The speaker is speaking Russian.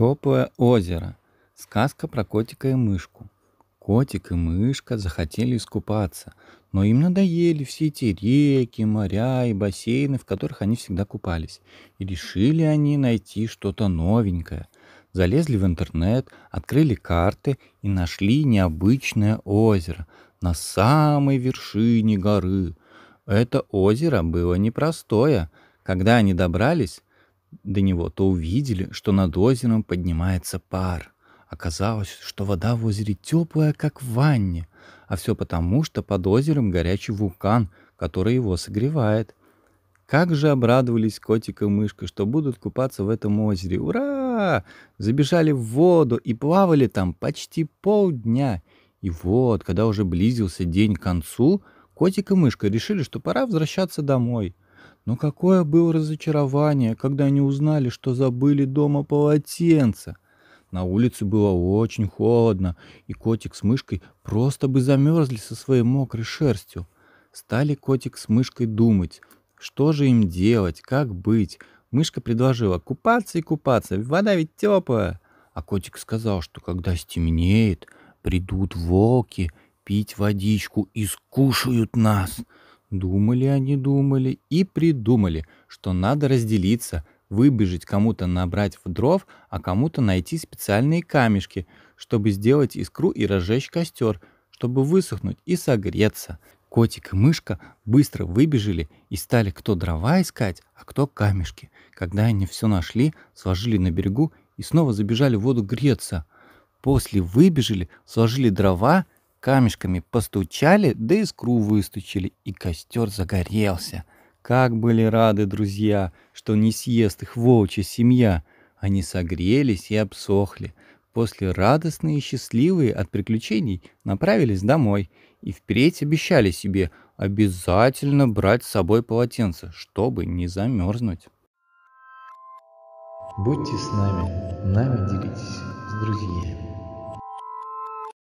Теплое озеро. Сказка про котика и мышку. Котик и мышка захотели искупаться, но им надоели все эти реки, моря и бассейны, в которых они всегда купались. И решили они найти что-то новенькое. Залезли в интернет, открыли карты и нашли необычное озеро на самой вершине горы. Это озеро было непростое. Когда они добрались, до него, то увидели, что над озером поднимается пар. Оказалось, что вода в озере теплая, как в ванне, а все потому, что под озером горячий вулкан, который его согревает. Как же обрадовались котик и мышка, что будут купаться в этом озере. Ура! Забежали в воду и плавали там почти полдня. И вот, когда уже близился день к концу, котик и мышка решили, что пора возвращаться домой — но какое было разочарование, когда они узнали, что забыли дома полотенце. На улице было очень холодно, и котик с мышкой просто бы замерзли со своей мокрой шерстью. Стали котик с мышкой думать, что же им делать, как быть. Мышка предложила купаться и купаться, вода ведь теплая. А котик сказал, что когда стемнеет, придут волки пить водичку и скушают нас. Думали они, думали и придумали, что надо разделиться, выбежать кому-то набрать в дров, а кому-то найти специальные камешки, чтобы сделать искру и разжечь костер, чтобы высохнуть и согреться. Котик и мышка быстро выбежали и стали кто дрова искать, а кто камешки. Когда они все нашли, сложили на берегу и снова забежали в воду греться. После выбежали, сложили дрова Камешками постучали, да искру выстучили, и костер загорелся. Как были рады друзья, что не съест их волчья семья. Они согрелись и обсохли. После радостные и счастливые от приключений направились домой и впредь обещали себе обязательно брать с собой полотенце, чтобы не замерзнуть. Будьте с нами, нами делитесь с друзьями.